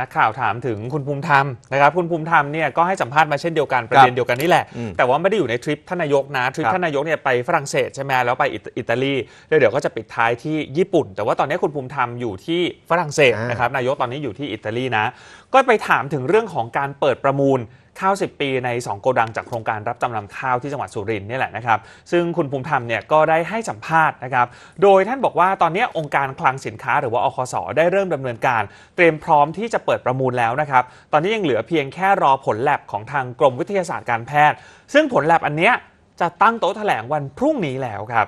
นักข่าวถามถึงคุณภูมิธรรมนะครับ คุณภูมิธรรมเนี่ยก็ให้สัมภาษณ์มาเช่นเดียวกันประเด็นเดียวกันนี่แหละ แต่ว่าไม่ได้อยู่ในทริปท่านนายกนะ ทริปท่านนายกเนี่ยไปฝรั่งเศสใช่ไหมแล้วไปอิตาลีแล้วเดี๋ยวก็จะปิดท้ายที่ญี่ปุ่น แต่ว่าตอนนี้คุณภูมิธรรมอยู่ที่ฝรั่งเศสนะครับ นายกตอนนี้อยู่ที่อิตาลีนะ ก็ไปถามถึงเรื่องของการเปิดประมูลข้าว 10 ปีใน2โกดังจากโครงการรับจำนำข้าวที่จังหวัดสุรินทร์นี่แหละนะครับ ซึ่งคุณภูมิธรรมเนี่ยก็ได้ให้สัมภาษณ์นะครับ โดยท่านบอกว่าตอนนี้องค์การคลังสินค้าหรือว่าอคสอได้เริ่มดำเนินการ เตรียมพร้อมที่จะเปิดประมูลแล้วนะครับ ตอนนี้ยังเหลือเพียงแค่รอผลแลบของทางกรมวิทยาศาสตร์การแพทย์ ซึ่งผลแลบอันเนี้ยจะตั้งโต๊ะแถลงวันพรุ่งนี้แล้วครับ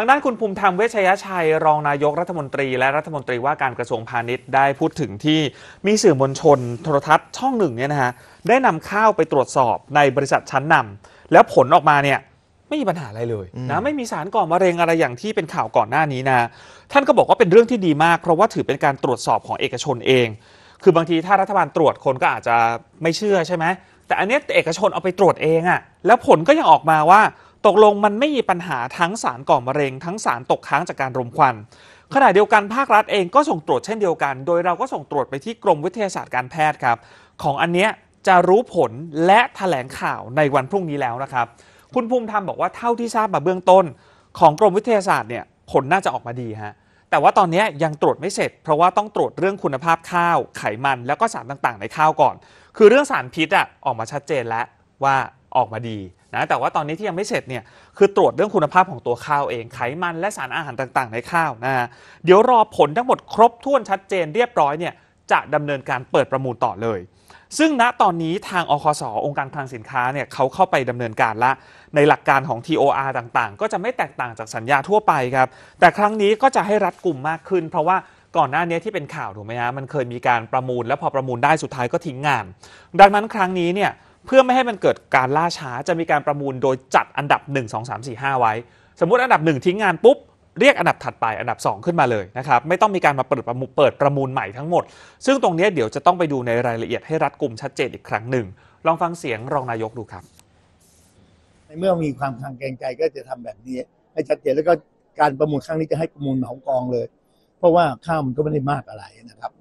างด้านคุณภูมิธรรมเวชยชัย รองนายกรัฐมนตรีและรัฐมนตรีว่าการกระทรวงพาณิชย์ ได้พูดถึงที่มีสื่อมวลชนโทรทัศน์ช่องหนึ่งเนี่ยนะฮะ ได้นำข้าวไปตรวจสอบในบริษัทชั้นนำ แล้วผลออกมาเนี่ย ไม่มีปัญหาอะไรเลยนะไม่มีสารก่อมะเร็งอะไรอย่างที่เป็นข่าวก่อนหน้านี้นะ ท่านก็บอกว่าเป็นเรื่องที่ดีมากเพราะว่าถือเป็นการตรวจสอบของเอกชนเองคือบางทีถ้ารัฐบาลตรวจคนก็อาจจะไม่เชื่อใช่ไหมแต่อันนี้เอกชนเอาไปตรวจเองอะแล้วผลก็ยังออกมาว่าตกลงมันไม่มีปัญหาทั้งสารก่อมะเร็งทั้งสารตกค้างจากการรมควัน ขณะเดียวกันภาครัฐเองก็ส่งตรวจเช่นเดียวกัน โดยเราก็ส่งตรวจไปที่กรมวิทยาศาสตร์การแพทย์ครับของอันเนี้ยจะรู้ผลและถแถลงข่าวในวันพรุ่งนี้แล้วนะครับคุณภูมิธรรมบอกว่าเท่าที่ทราบมาเบื้องต้น ของกรมวิทยาศาสตร์เนี่ยผลน่าจะออกมาดีฮะแต่ว่าตอนนี้ยังตรวจไม่เสร็จ เพราะว่าต้องตรวจเรื่องคุณภาพข้าว ไขมันแล้วก็สารต่างๆ ในข้าวก่อน คือเรื่องสารพิษอะออกมาชัดเจนแล้วว่าออกมาดีนะแต่ว่าตอนนี้ที่ยังไม่เสร็จเนี่ยคือตรวจเรื่องคุณภาพของตัวข้าวเองไขมันและสารอาหารต่างๆในข้าวนะเดี๋ยวรอผลทั้งหมดครบถ้วนชัดเจนเรียบร้อยเนี่ยจะดำเนินการเปิดประมูลต่อเลย ซึ่งณตอนนี้ทางอคส องค์การคลังสินค้าเนี่ยเขาเข้าไปดำเนินการละ ในหลักการของ TOR ต่างๆ ก็จะไม่แตกต่างจากสัญญาทั่วไปครับแต่ครั้งนี้ก็จะให้รัดกลุ่มมากขึ้น เพราะว่าก่อนหน้านี้ที่เป็นข่าวถูกไหมฮะมันเคยมีการประมูลแล้วพอประมูลได้สุดท้ายก็ทิ้งงาน ดังนั้นครั้งนี้เนี่ยเพื่อไม่ให้มันเกิดการล่าช้าจะมีการประมูลโดยจัดอันดับ 1 2 3 4 5 ไว้ สมมุติอันดับ 1 ทิ้งงานปุ๊บเรียกอันดับถัดไปอันดับ 2 ขึ้นมาเลยนะครับ ไม่ต้องมีการมาเปิดประมูลเปิดประมูลใหม่ทั้งหมด ซึ่งตรงนี้เดี๋ยวจะต้องไปดูในรายละเอียดให้รัดกลุ่มชัดเจนอีกครั้งหนึ่งลองฟังเสียงรองนายกดูครับในเมื่อมีความทางแกงใจก็จะทำแบบนี้ ให้ชัดเจนแล้วก็การประมูลครั้งนี้จะให้ประมูลเหมากองเลย เพราะว่าข้าวมันก็ไม่ได้มากอะไรนะครับ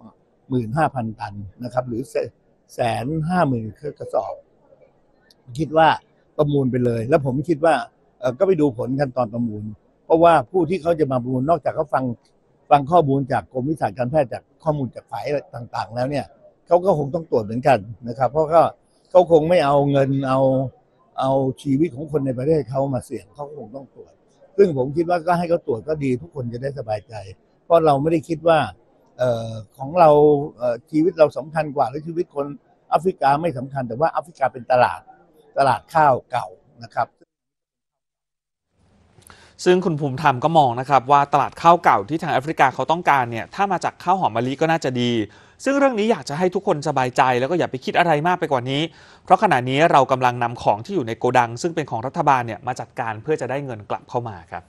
หมื่นห้าพันตันนะครับหรือแสนห้าหมื่นกระสอบคิดว่าประมูลไปเลย แล้วผมคิดว่าก็ไปดูผลขั้นตอนประมูล เพราะว่าผู้ที่เขาจะมาประมูล นอกจากเขาฟังฟังข้อมูลจากกรมวิชาการแพทย์จากข้อมูลจากฝ่ายต่าง ๆ แล้วเนี่ยเขาก็คงต้องตรวจเหมือนกันนะครับ เพราะก็เขาคงไม่เอาเงินเอาเอาชีวิตของคนในประเทศเขามาเสี่ยงเขาคงต้องตรวจ ซึ่งผมคิดว่าก็ให้เขาตรวจก็ดี ทุกคนจะได้สบายใจ เพราะเราไม่ได้คิดว่าออของเราชีวิตเราสำคัญกว่าหรือชีวิตคนแอฟริกาไม่สำคัญ แต่ว่าแอฟริกาเป็นตลาดตลาดข้าวเก่านะครับ ซึ่งคุณภูมิธรรมก็มองนะครับว่าตลาดข้าวเก่าที่ทางแอฟริกาเขาต้องการเนี่ยถ้ามาจากข้าวหอมมะลิก็น่าจะดี ซึ่งเรื่องนี้อยากจะให้ทุกคนสบายใจแล้วก็อย่าไปคิดอะไรมากไปกว่านี้ เพราะขณะนี้เรากำลังนำของที่อยู่ในโกดัง ซึ่งเป็นของรัฐบาลเนี่ยมาจัดการเพื่อจะได้เงินกลับเข้ามาครับ